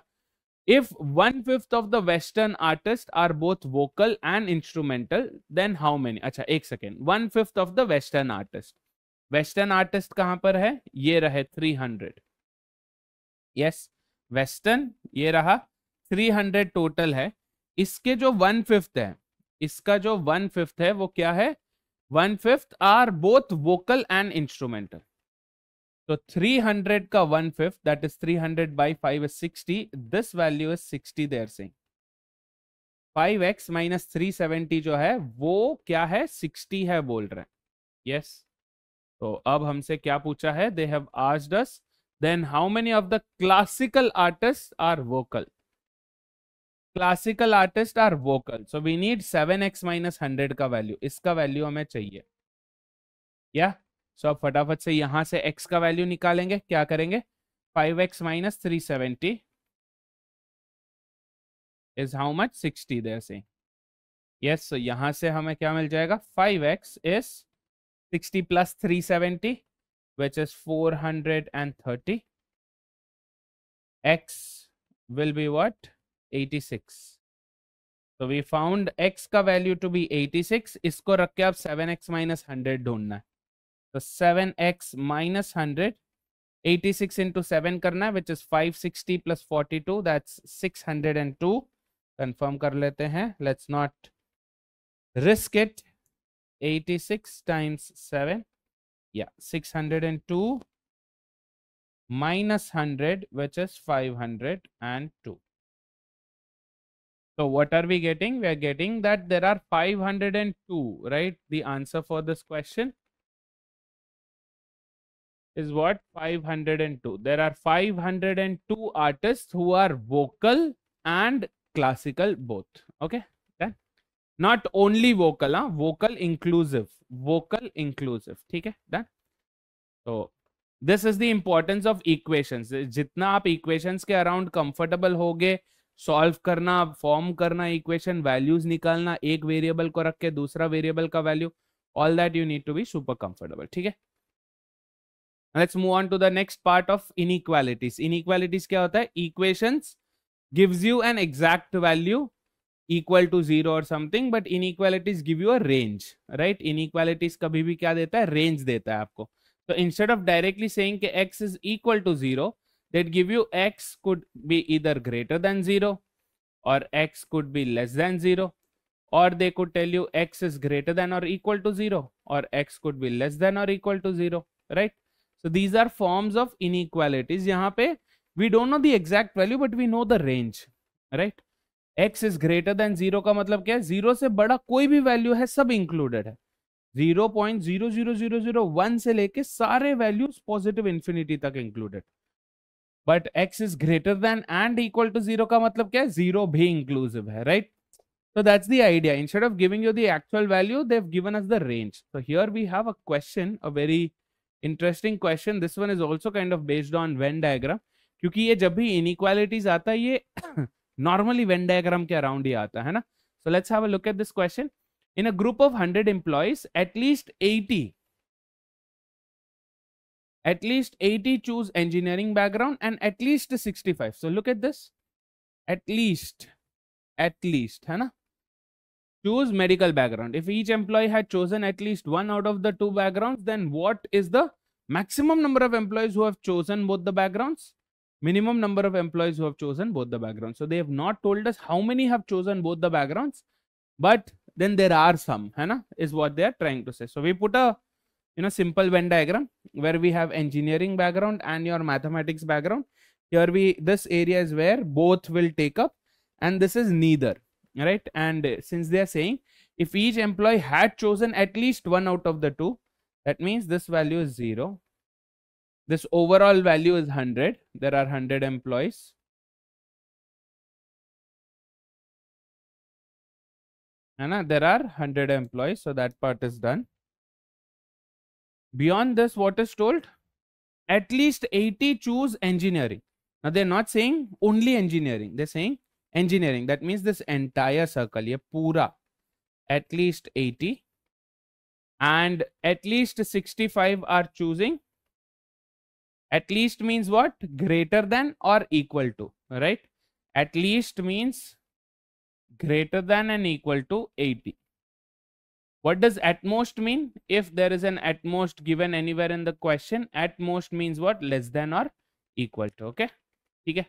if 1 fifth of the western artists are both vocal and instrumental then how many acha ek second 1 fifth of the western artists western artist कहां पर है ये रहे 300 yes western ये रहा 300 total है इसके जो वन फिफ्थ है इसका जो वन फिफ्थ है वो क्या है one fifth are both vocal and instrumental तो 300 का one fifth that is 300 hundred by five is sixty this value is 60 there say 5x x minus three जो है वो क्या है 60 है बोल रहे हैं यस yes. तो अब हमसे क्या पूछा है they have asked us then how many of the classical artist are vocal classical artist are vocal so we need seven x minus hundred का वैल्यू इसका वैल्यू हमें चाहिए या सो अब फटाफट से यहां से x का वैल्यू निकालेंगे क्या करेंगे five x minus three seventy is how much sixty there say yes so यहां से हमें क्या मिल जाएगा five x is 60 plus 370 which is 430 x will be what 86 so we found x का value to be 86 इसको रख के आप 7x minus 100 ढूंढना है तो 7x minus 100 86 into 7 करना है which is 560 plus 42 that's 602 confirm कर लेते हैं let's not risk it 86 times 7 yeah 602 minus 100 which is 502 so what are we getting we are getting that there are 502 right the answer for this question is what 502 there are 502 artists who are vocal and classical both okay not only vocal हाँ vocal inclusive vocal inclusive ठीक है done तो this is the importance of equations जितना आप equations के around comfortable होगे solve करना form करना इक्वेशन वैल्यूज निकालना एक वेरिएबल को रख के दूसरा वेरिएबल का value all that you need to be super comfortable ठीक है let's move on to the next part of inequalities inequalities क्या होता है equations gives you an exact value equal to zero or something but inequalities give you a range right inequalities कभी भी क्या देता है range देता है so instead of directly saying कि x is equal to zero that give you x could be either greater than zero or x could be less than zero or they could tell you x is greater than or equal to zero or x could be less than or equal to zero right so these are forms of inequalities यहाँ पे we don't know the exact value but we know the range right x is greater than zero का मतलब क्या है zero से बड़ा कोई भी वैल्यू है सब इंक्लूडेड है zero point zero zero zero zero one से लेके सारे वैल्यूज पॉजिटिव इन्फिनिटी तक included but x is greater than and equal to zero का मतलब क्या है जीरो भी इंक्लूसिव है right so that's the idea instead of giving you the actual value they've given as the range so here we have a question a very interesting question this one is also kind of based on Venn diagram क्योंकि ये जब भी inequalities आता है ये normally Venn diagram के around ही आता है ना so let's have a look at this question in a group of hundred employees at least eighty at least 80 choose engineering background and at least 65 so look at this at least at least hai na? choose medical background if each employee had chosen at least one out of the two backgrounds then what is the maximum number of employees who have chosen both the backgrounds minimum number of employees who have chosen both the backgrounds. So they have not told us how many have chosen both the backgrounds, but then there are some, hai na, is what they are trying to say. So we put a you know simple Venn diagram where we have engineering background and your mathematics background. Here we this area is where both will take up, and this is neither, right? And since they are saying if each employee had chosen at least one out of the two, that means this value is zero this overall value is 100 there are 100 employees and there are 100 employees so that part is done beyond this what is told at least 80 choose engineering now they're not saying only engineering they're saying engineering that means this entire circle here pura at least 80 and at least 65 are choosing at least means what? Greater than or equal to, right? At least means greater than and equal to 80. What does at most mean? If there is an at most given anywhere in the question, at most means what? Less than or equal to, okay? ठीक है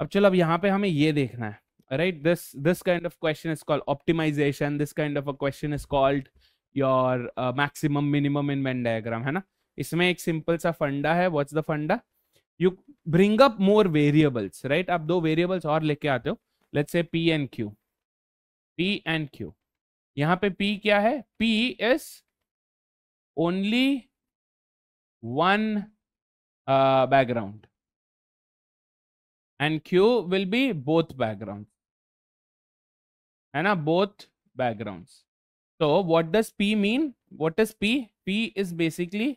अब चलो अब यहाँ पे हमें ये देखना है right this this kind of question is called optimization this kind of a question is called your uh, maximum minimum in venn diagram hai na इसमें एक सिंपल सा फंडा है what's the funda you bring up more variables right आप दो variables और लेके आते हो let's say P and Q P and Q यहाँ पे पी क्या है P is only one background and Q will be both background है ना बोथ बैकग्राउंड्स तो what does P mean what is P P is basically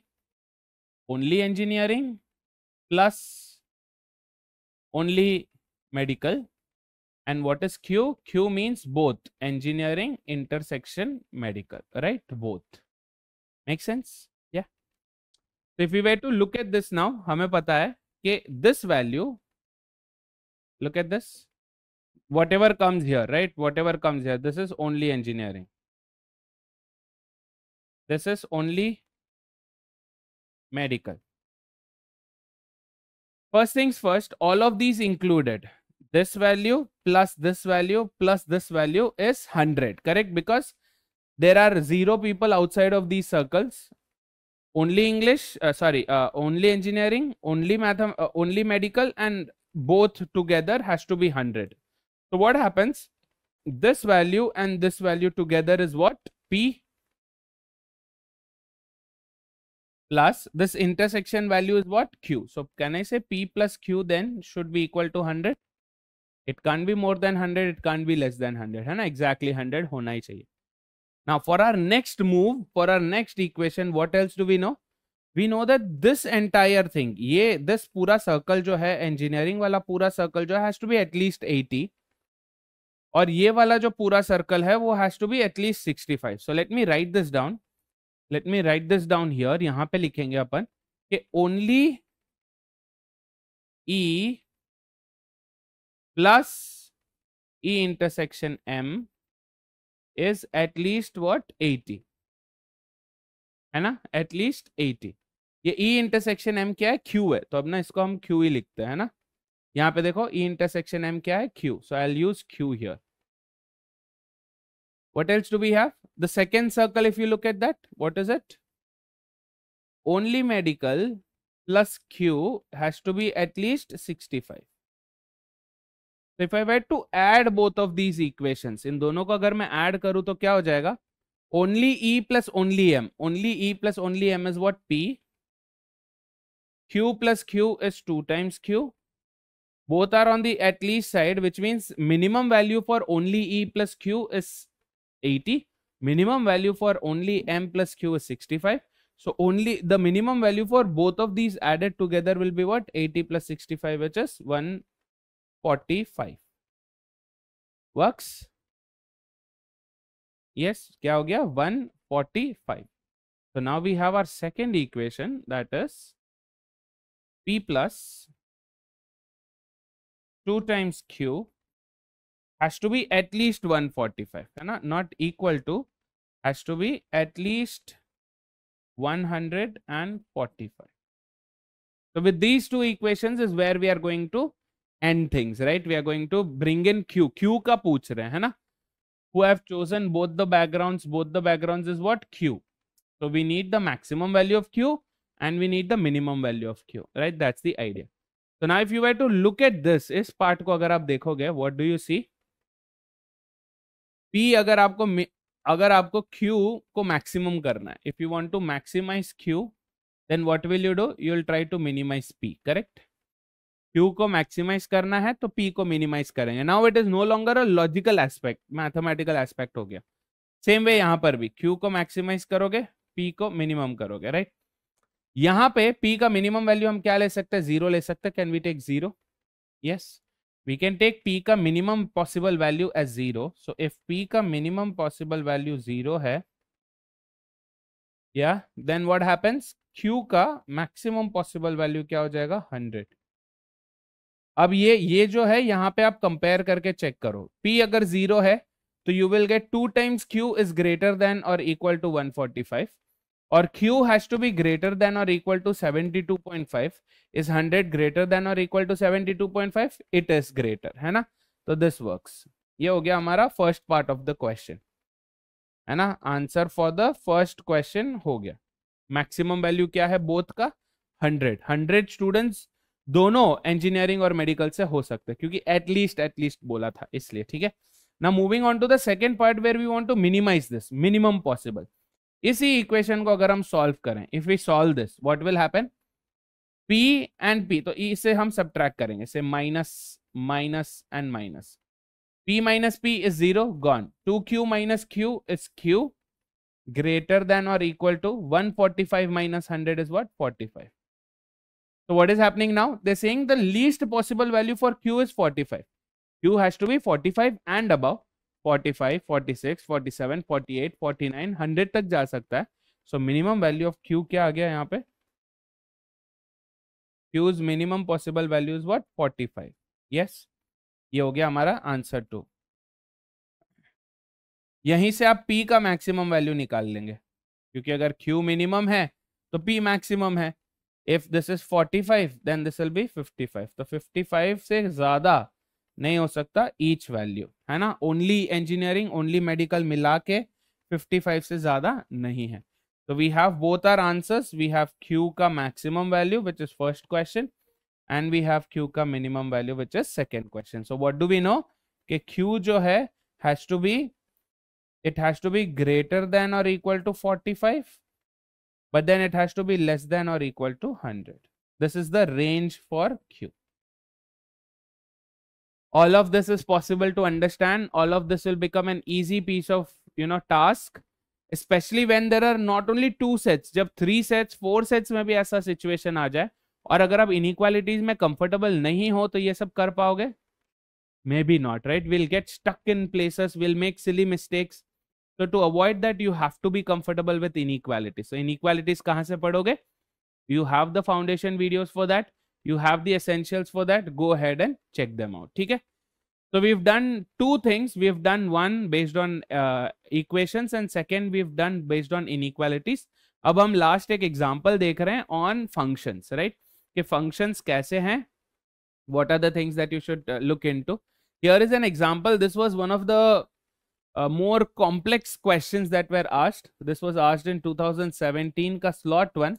only engineering plus only medical and what is Q Q means both engineering intersection medical right both make sense या तो if you way to look at this now हमें पता है कि this value look at this whatever comes here right whatever comes here this is only engineering this is only medical. First things first, all of these included. This value plus this value plus this value is 100, correct? Because there are zero people outside of these circles. Only English, uh, sorry, uh, only engineering, only math, uh, only medical and both together has to be 100. So what happens? This value and this value together is what? P plus this intersection value is what q so can i say p plus q then should be equal to 100 it can't be more than 100 it can't be less than 100 है ना exactly 100 होना ही चाहिए now for our next move for our next equation what else do we know we know that this entire thing ये this पूरा circle जो है engineering वाला पूरा circle जो has to be at least 80 और ये वाला जो पूरा circle है वो has to be at least 65 so let me write this down let me write this down here यहां पे लिखेंगे अपन कि only E plus E intersection M is least what eighty है ना एटलीस्ट एटी ये ई इंटरसेक्शन एम क्या है क्यू है तो अब ना इसको हम क्यू ही लिखते हैं ना यहाँ पे देखो ई इंटरसेक्शन एम क्या है Q so I use Q here what else do we have the second circle if you look at that what is it only medical plus q has to be at least 65 so if i were to add both of these equations in dono ko agar main add karu to kya ho jayega only e plus only m only e plus only m is what p q plus q is 2 times q both are on the at least side which means minimum value for only e plus q is minimum value for only m plus q is 65 so only the minimum value for both of these added together will be what 80 plus 65 which is 145 works yes kya ho gaya 145 so now we have our second equation that is p plus 2 times q has to be at least 145 right? not equal to has to be at least 145 so with these two equations is where we are going to end things right we are going to bring in q q ka pooch rahe hai na who have chosen both the backgrounds both the backgrounds is what q so we need the maximum value of q and we need the minimum value of q right that's the idea so now if you were to look at this is part ko agar aap dekhoge what do you see P अगर आपको अगर आपको Q को maximum करना है if you want to maximize Q then what will you do you will try to minimize P correct Q को maximize करना है तो पी को मिनिमाइज करेंगे now it is no longer a logical aspect mathematical aspect हो गया same way यहाँ पर भी क्यू को मैक्सिमाइज करोगे पी को मिनिमम करोगे राइट right? यहाँ पे पी का मिनिमम वैल्यू हम क्या ले सकते हैं जीरो ले सकते हैं can we take zero yes we can take p ka minimum possible value as zero. So if p ka minimum possible value zero hai yeah, then what happens? Q ka maximum possible value kya ho jayega 100 अब ये ये जो है यहाँ पे आप compare करके check करो p अगर जीरो है तो you will get two times q is greater than और इक्वल टू 145 और Q has to be greater than और equal to 72.5 is 100 greater than और equal to 72.5 it is greater है ना तो दिस works ये हो गया हमारा first part of the question है ना answer for the first question हो गया मैक्सिमम वैल्यू क्या है बोथ का 100 100 स्टूडेंट्स दोनों इंजीनियरिंग और मेडिकल से हो सकते हैं क्योंकि एटलीस्ट एटलीस्ट बोला था इसलिए ठीक है ना moving on to the second part where we want to minimize this minimum possible इसी इक्वेशन को अगर हम सॉल्व करें if we solve this what will happen P and P तो इसे हम सब करेंगे से minus minus and minus P minus P is zero gone to Q minus Q is Q greater than और equal to one forty five minus hundred is what forty five तो what is happening now the thing the least possible value for Q is forty five Q has to be forty five and about forty forty forty five six seven forty eight forty nine hundred तक जा सकता है so minimum value of Q क्या आ गया यहाँ पे Q's minimum possible values is what forty five yes ये हो गया हमारा आंसर टू यहीं से आप पी का मैक्सिमम वैल्यू निकाल लेंगे क्योंकि अगर क्यू मिनिमम है तो पी मैक्सिमम है if this is forty five then this will be fifty five तो फिफ्टी फाइव से ज्यादा नहीं हो सकता ईच वैल्यू है ना ओनली इंजीनियरिंग ओनली मेडिकल मिला के फिफ्टी फाइव से ज्यादा नहीं है तो we have both our answers we have Q का maximum value which is first question and we have Q का minimum value which is second question so what do we know कि Q जो है has to be it has to be greater than और equal to forty five but then it has to be less than और equal to hundred this is the range for Q all of this is possible to understand all of this will become an easy piece of you know task especially when there are not only two sets jab three sets four sets mein bhi aisa situation aa jaye aur agar aap inequalities mein comfortable nahi ho to ye sab kar paoge maybe not right we'll get stuck in places we'll make silly mistakes so to avoid that you have to be comfortable with inequality so inequalities kahan se पढ़ोगे you have the foundation videos for that you have the essentials for that go ahead and check them out okay so we've done two things we've done one based on uh, equations and second we've done based on inequalities अब हम last. एक example. Dekh rahe हैं on functions right कि functions कैसे what are the things that you should uh, look into here is an example this was one of the uh, more complex questions that were asked this was asked in 2017 ka slot one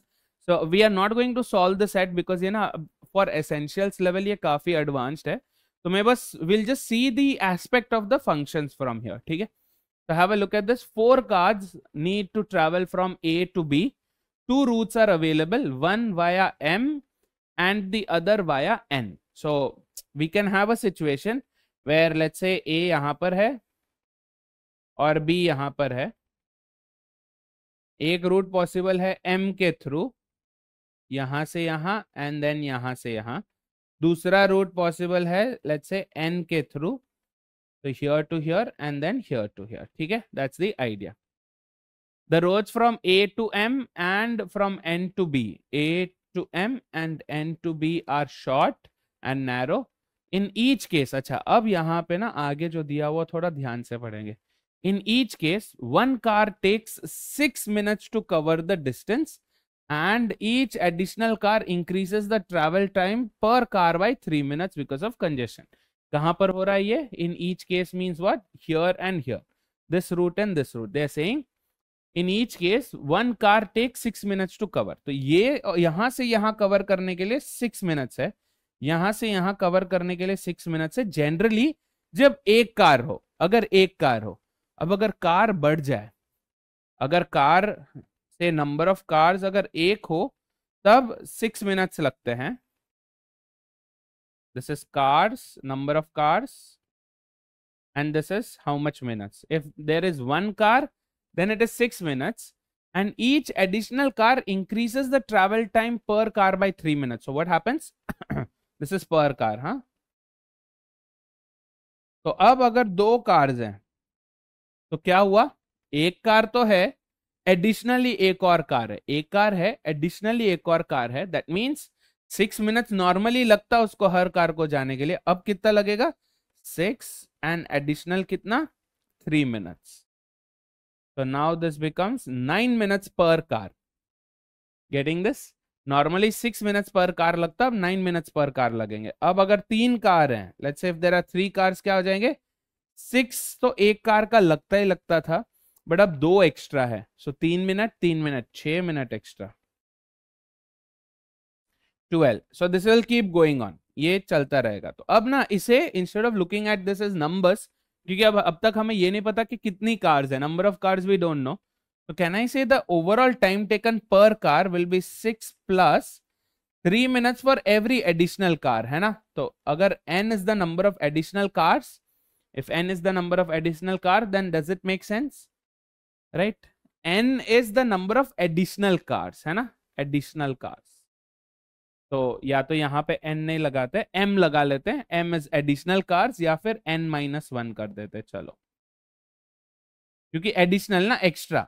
so we are not going to solve the set because you know for essentials level ये काफी advanced है तो मैं बस will just see the aspect of the function from here ठीक है तो have a look at this four cars need to travel from A to B two routes are available one via M and the other via N so we can have a situation where let say A यहां पर है और B यहां पर है एक route possible है M के थ्रू यहां से यहां एंड देन यहां से यहां दूसरा रूट पॉसिबल है लेट्स से एन के थ्रू तो here to here and then here to here ठीक है that's the idea the roads from A to M and from N to B A to M and N to B are short and narrow in each case अच्छा अब यहां पे ना आगे जो दिया हुआ थोड़ा ध्यान से पढ़ेंगे in each case one car takes six minutes to cover the distance and each additional car increases the travel time per car by 3 minutes because of congestion kahan par ho raha hai ye in each case means what here and here this route and this route they are saying in each case one car take six minutes to cover तो ये यहां से यहां cover करने के लिए six minutes है यहां से यहां कवर करने के लिए सिक्स मिनट्स है जनरली जब एक कार हो अगर एक कार हो अब अगर कार बढ़ जाए अगर कार से नंबर ऑफ कार्स अगर एक हो तब सिक्स मिनट्स लगते हैं this is cars number of cars and this is how much minutes if there is one car then it is six minutes and each additional car increases the travel time per car by three minutes what happens this is per car हा तो अब अगर दो cars हैं तो क्या हुआ एक कार तो है एडिशनली एक और कार है एक कार है एडिशनली एक और कार है that means six minutes normally लगता है उसको हर कार को जाने के लिए अब कितना लगेगा सिक्स एंड एडिशनल कितना थ्री मिनट्स तो now this becomes nine minutes per car getting this normally six minutes per car लगता है अब नाइन मिनट्स पर कार लगेंगे अब अगर तीन कार हैं let's if there are three cars क्या हो जाएंगे सिक्स तो एक कार का लगता ही लगता था बट अब दो एक्स्ट्रा है सो so, तीन मिनट तीन मिनट छ minute extra twelve so this will keep going on ये चलता रहेगा तो अब ना इसे instead of looking at this is numbers क्योंकि अब अब तक हमें ये नहीं पता कि कितनी कार्स है number of cars we don't know तो can I say the overall time taken per car will be six plus three minutes for every additional car है ना तो अगर n is the number of additional cars if n is the number of additional car then does it make sense right n is the number of additional cars है ना additional cars तो या तो यहां पे एन नहीं लगाते M लगा लेते हैं एम इज एडिशनल कार्स या फिर एन माइनस वन कर देते चलो क्योंकि एडिशनल ना एक्स्ट्रा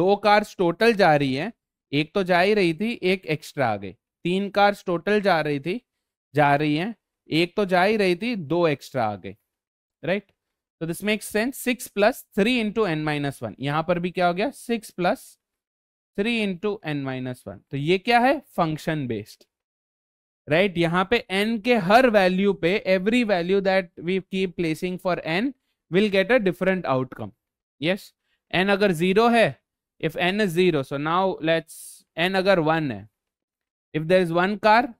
दो कार्स टोटल जा रही है एक तो जा ही रही थी एक एक्स्ट्रा आ गई तीन कार्स टोटल जा रही थी जा रही है एक तो जा ही रही थी दो एक्स्ट्रा आ गई राइट तो this makes sense six plus three into n minus one यहां पर भी क्या हो गया six plus three into n minus one तो ये क्या है फंक्शन बेस्ड राइट यहाँ पे एन के हर वैल्यू पे every value that we keep placing for n will get a different outcome yes n अगर जीरो है if n is zero so now let's n अगर वन है if there is one car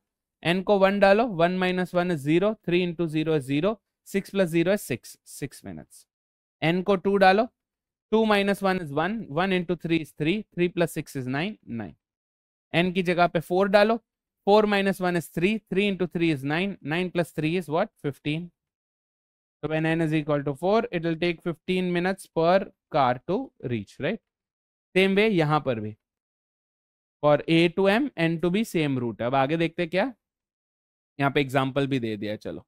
n को one डालो one minus one is zero three into zero zero six plus zero है six six minutes n को two डालो two minus one is one one into three is three three plus six is nine nine n की जगह पे four डालो four minus one is three three into three is nine nine plus three is what fifteen तो when n is equal to four it will take fifteen minutes per car to reach right same way यहाँ पर भी for A to M N to B same route अब आगे देखते क्या यहाँ पे एग्जाम्पल भी दे दिया चलो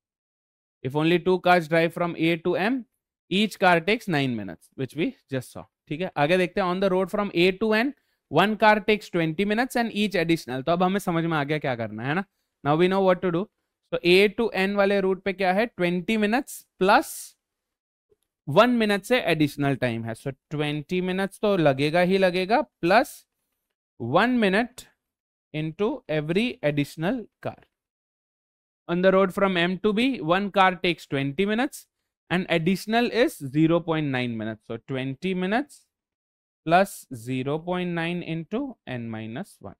If only two cars drive from A to M, each car takes nine minutes, which we just saw. ठीक है आगे देखते हैं on the road from A to N one car takes twenty minutes and each additional तो अब हमें समझ में आ गया क्या करना है ना now we know what to do तो ए टू एन वाले रूट पे क्या है twenty minutes plus one minute से एडिशनल टाइम है सो ट्वेंटी मिनट्स तो लगेगा ही लगेगा plus one minute into every additional car on the road from M to B, one car takes 20 minutes and additional is 0 0.9 minutes. So 20 minutes plus 0 0.9 into n minus 1.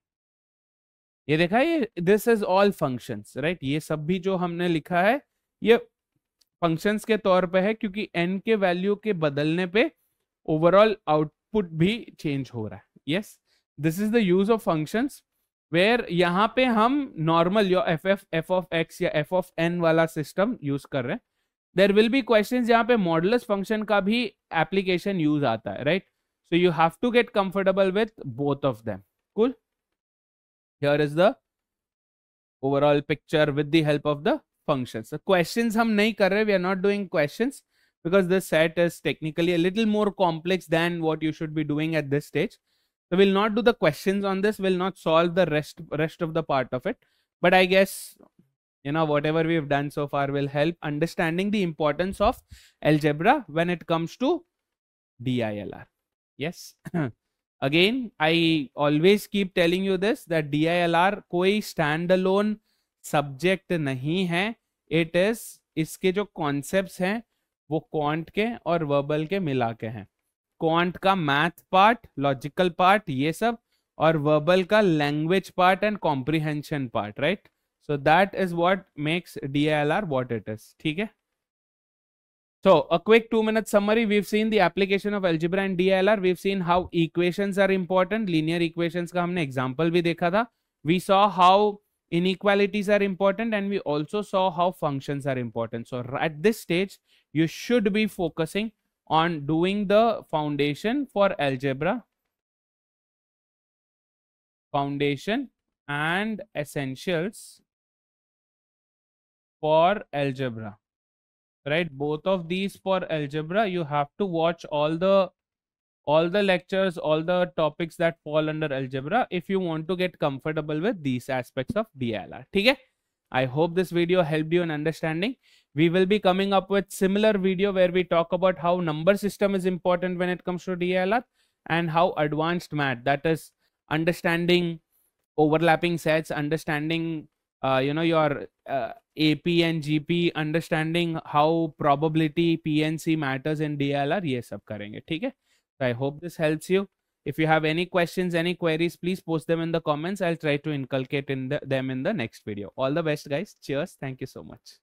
ये देखा ये this is all functions right ये सब भी जो हमने लिखा है ये फंक्शंस के तौर पे है क्योंकि n के वैल्यू के बदलने पे ओवरऑल आउटपुट भी चेंज हो रहा है yes this is the use of functions where यहाँ पे हम नॉर्मल या F F F of X या एफ ऑफ एन वाला सिस्टम यूज कर रहे हैं देर विल बी क्वेश्चन यहाँ पे मॉडलस फंक्शन का भी एप्लीकेशन यूज आता है right so you have to get comfortable with both of them कुल here is the overall picture with the help of the function question हम नहीं कर रहे we are not doing question because this set is technically little more complex than what you should be doing at this stage So we'll not do the questions on this. We'll not solve the rest rest of the part of it. But I guess you know whatever we have done so far will help understanding the importance of algebra when it comes to DILR. Yes. Again, I always keep telling you this that DILR कोई standalone subject nahi hai It is iske jo concepts hain wo quant ke aur verbal ke mila ke hain quant का math part logical part ये सब और verbal का language part and comprehension part right so that is what makes D L R what it is ठीक है So a quick two minute summary. We've seen the application of algebra and DLR. We've seen how equations are important. Linear equations ka humne example bhi dekha tha We saw how inequalities are important and we also saw how functions are important. So at this stage, you should be focusing on doing the foundation for algebra foundation and essentials for algebra right both of these for algebra you have to watch all the all the lectures all the topics that fall under algebra if you want to get comfortable with these aspects of DLR okay i hope this video helped you in understanding we will be coming up with similar video where we talk about how number system is important when it comes to DLR and how advanced math that is understanding overlapping sets understanding uh, you know your uh, AP and GP understanding how probability PNC matters in DLR yes सब करेंगे ठीक है so I hope this helps you if you have any questions any queries please post them in the comments I'll try to inculcate in the, them in the next video all the best guys cheers thank you so much